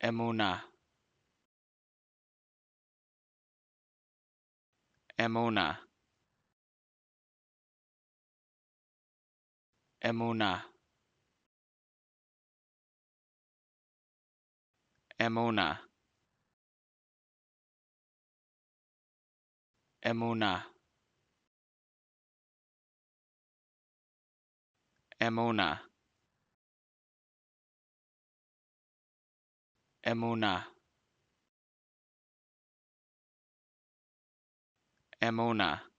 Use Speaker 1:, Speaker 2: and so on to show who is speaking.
Speaker 1: Emunah Emunah Emunah Emunah Emunah Emunah Emuna Emuna